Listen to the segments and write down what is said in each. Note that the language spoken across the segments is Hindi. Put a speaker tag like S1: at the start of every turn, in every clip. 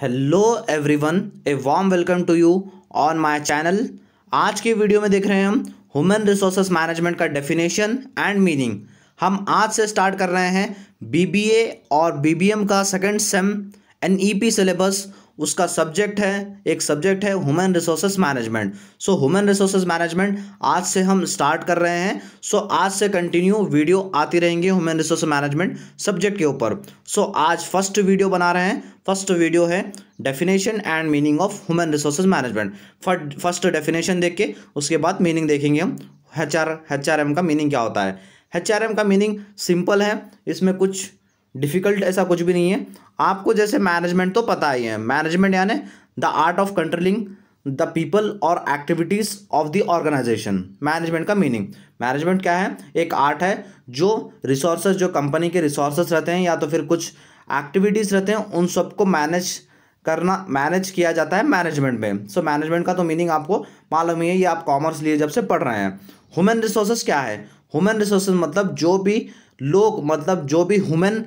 S1: hello everyone a warm welcome to you on my channel आज के वीडियो में देख रहे हैं हम ह्यूमन रिसोर्सेस मैनेजमेंट का डेफिनेशन एंड मीनिंग हम आज से स्टार्ट कर रहे हैं बीबीए और बीबीएम का सेकंड सेम एनईपी सिलेबस उसका सब्जेक्ट है एक सब्जेक्ट है human resources management so human resources management आज से हम स्टार्ट कर रहे हैं सो so, आज से कंटिन्यू वीडियो आती रहेंगी ह्यूमन रिसोर्स मैनेजमेंट सब्जेक्ट के ऊपर सो so, आज फर्स्ट वीडियो बना रहे हैं फर्स्ट वीडियो है definition and meaning of human resources management first definition देख के उसके बाद मीनिंग देखेंगे हम एच आर आर एम का मीनिंग क्या होता है एच आर एम का मीनिंग सिंपल है इसमें कुछ डिफ़िकल्ट ऐसा कुछ भी नहीं है आपको जैसे मैनेजमेंट तो पता ही है मैनेजमेंट यानी the art of controlling the people और activities of the organization management का मीनिंग मैनेजमेंट क्या है एक आर्ट है जो रिसोर्स जो कंपनी के रिसोर्स रहते हैं या तो फिर कुछ एक्टिविटीज़ रहते हैं उन सबको मैनेज करना मैनेज किया जाता है मैनेजमेंट में सो so, मैनेजमेंट का तो मीनिंग आपको मालूम ही है ये आप कॉमर्स लिए जब से पढ़ रहे हैं ह्यूमन रिसोर्सेज क्या है ह्यूमन रिसोर्सेज मतलब जो भी लोग मतलब जो भी ह्यूमन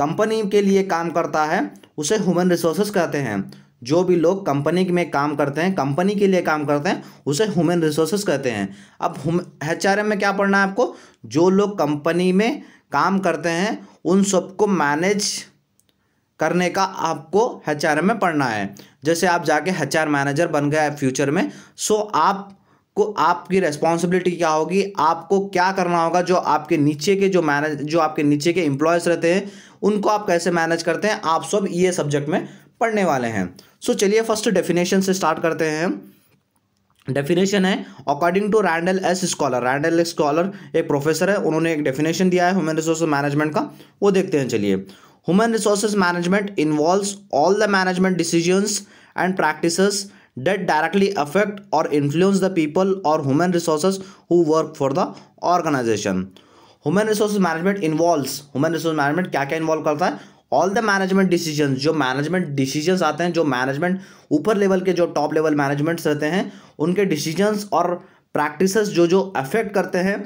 S1: कंपनी के लिए काम करता है उसे ह्यूमन रिसोर्सेज कहते हैं जो भी लोग कंपनी में काम करते हैं कंपनी के लिए काम करते हैं उसे ह्यूमन रिसोर्सेज कहते हैं अब एच आर में क्या पढ़ना है आपको जो लोग कंपनी में काम करते हैं उन सबको मैनेज करने का आपको एच में पढ़ना है जैसे आप जाके एच मैनेजर बन गए फ्यूचर में सो आप को आपकी रेस्पॉन्सिबिलिटी क्या होगी आपको क्या करना होगा जो आपके नीचे के जो मैनेज जो आपके नीचे के एम्प्लॉयज़ रहते हैं उनको आप कैसे मैनेज करते हैं आप सब ये सब्जेक्ट में पढ़ने वाले हैं सो so, चलिए फर्स्ट डेफिनेशन से स्टार्ट करते हैं डेफिनेशन है according to Randall S Schuler Randall S Schuler एक प्रोफेसर है उन्होंने एक डेफिनेशन दिया है ह्यूमन रिसोर्स मैनेजमेंट का वो देखते हैं चलिए human resources management involve all the management decisions and practices that directly affect or influence the people or human resources who work for the organization human resources management involves human resources management क्या क्या involve करता है ऑल द मैनेजमेंट डिसीजन जो मैनेजमेंट डिसीजंस आते हैं जो मैनेजमेंट ऊपर लेवल के जो टॉप लेवल मैनेजमेंट्स रहते हैं उनके डिसीजंस और प्रैक्टिसेस जो जो अफेक्ट करते हैं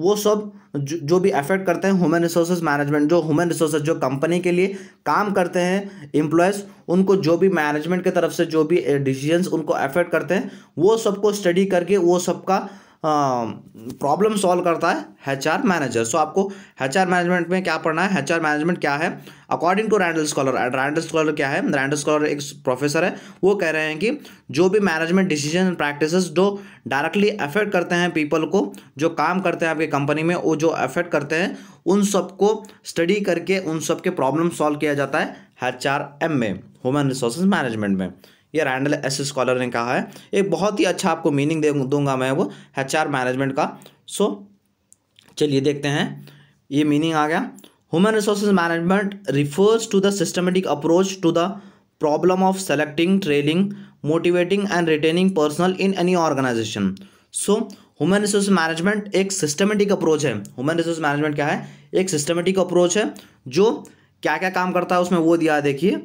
S1: वो सब जो, जो भी एफेक्ट करते हैं ह्यूमन रिसोर्सेज मैनेजमेंट जो ह्यूमन रिसोर्सेज जो कंपनी के लिए काम करते हैं एम्प्लॉयज़ उनको जो भी मैनेजमेंट की तरफ से जो भी डिसीजंस eh, उनको एफेक्ट करते हैं वो सबको स्टडी करके वो सबका प्रॉब्लम सॉल्व करता है एच आर मैनेजर सो आपको एच आर मैनेजमेंट में क्या पढ़ना है एच आर मैनेजमेंट क्या है according to Randall Schuler Randall Schuler क्या है रैंडल स्कॉलर एक प्रोफेसर है वो कह रहे हैं कि जो भी मैनेजमेंट डिसीजन प्रैक्टिसेस जो डायरेक्टली अफेक्ट करते हैं पीपल को जो काम करते हैं आपकी कंपनी में वो जो अफेक्ट करते हैं उन सबको स्टडी करके उन सब के प्रॉब्लम सॉल्व किया जाता है एच आर एम में ह्यूमन रिसोर्सेज मैनेजमेंट में ये रैंडल एस स्कॉलर ने कहा है एक बहुत ही अच्छा आपको मीनिंग दे दूंगा मैं वो एच मैनेजमेंट का सो चलिए देखते हैं ये मीनिंग आ गया human resource management refers to the systematic approach to the problem of selecting training motivating and retaining personnel in any organization so human resource management एक सिस्टमेटिक अप्रोच है ह्यूमन रिसोर्स मैनेजमेंट क्या है एक सिस्टमेटिक अप्रोच है जो क्या क्या काम करता है उसमें वो दिया देखिए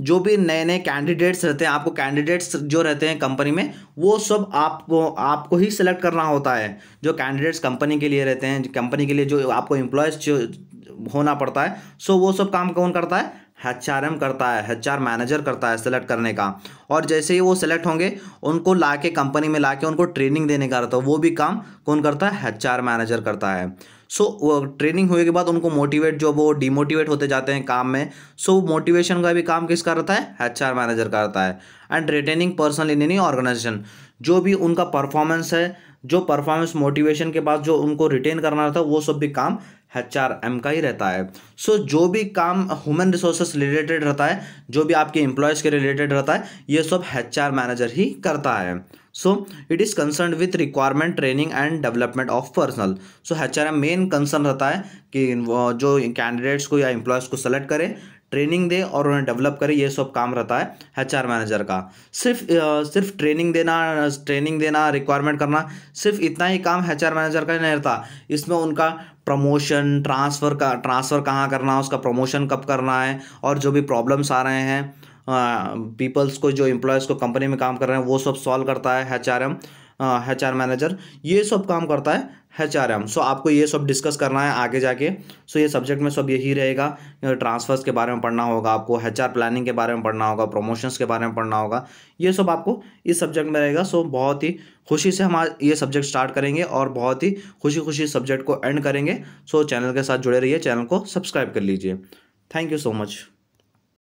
S1: जो भी नए नए कैंडिडेट्स रहते हैं आपको कैंडिडेट्स जो रहते हैं कंपनी में वो सब आप आपको ही सिलेक्ट करना होता है जो कैंडिडेट्स कंपनी के लिए रहते हैं कंपनी के लिए जो आपको एम्प्लॉयज़ होना पड़ता है सो वो सब काम कौन करता है एच करता है एच मैनेजर करता है सिलेक्ट करने का और जैसे ही वो सिलेक्ट होंगे उनको ला के कंपनी में ला के उनको ट्रेनिंग देने का रहता है वो भी काम कौन करता है एच मैनेजर करता है सो ट्रेनिंग होने के बाद उनको मोटिवेट जो वो डिमोटिवेट होते जाते हैं काम में सो so, मोटिवेशन का भी काम किसका रहता है एच मैनेजर का रहता है and retaining personnel in any organization जो भी उनका परफॉर्मेंस है जो परफॉर्मेंस मोटिवेशन के बाद जो उनको रिटेन करना रहता है वो सब भी काम एच आर एम का ही रहता है सो so, जो भी काम ह्यूमन रिसोर्सेस रिलेटेड रहता है जो भी आपके एम्प्लॉयज़ के रिलेटेड रहता है ये सब एच आर मैनेजर ही करता है so it is concern with requirement training and development of personnel so H R M main concern रहता है कि जो कैंडिडेट्स को या एम्प्लॉयज़ को सेलेक्ट करे ट्रेनिंग दे और उन्हें डेवलप करें ये सब काम रहता है आर मैनेजर का सिर्फ सिर्फ ट्रेनिंग देना ट्रेनिंग देना रिक्वायरमेंट करना सिर्फ इतना ही काम आर मैनेजर का ही नहीं रहता इसमें उनका प्रमोशन ट्रांसफ़र का ट्रांसफ़र कहाँ करना उसका प्रमोशन कब करना है और जो भी प्रॉब्लम्स आ रहे हैं पीपल्स को जो एम्प्लॉयज़ को कंपनी में काम कर रहे हैं वो सब सॉल्व करता है H R M H R manager ये सब काम करता है एच आर एम सो आपको ये सब डिस्कस करना है आगे जाके सो so, ये सब्जेक्ट में सब यही रहेगा ट्रांसफर्स के बारे में पढ़ना होगा आपको एच आर प्लानिंग के बारे में पढ़ना होगा प्रमोशंस के बारे में पढ़ना होगा ये सब आपको इस सब्जेक्ट में रहेगा सो so, बहुत ही खुशी से हम आज ये सब्जेक्ट स्टार्ट करेंगे और बहुत ही खुशी खुशी सब्जेक्ट को एंड करेंगे सो so, चैनल के साथ जुड़े रहिए चैनल को सब्सक्राइब कर लीजिए थैंक यू सो मच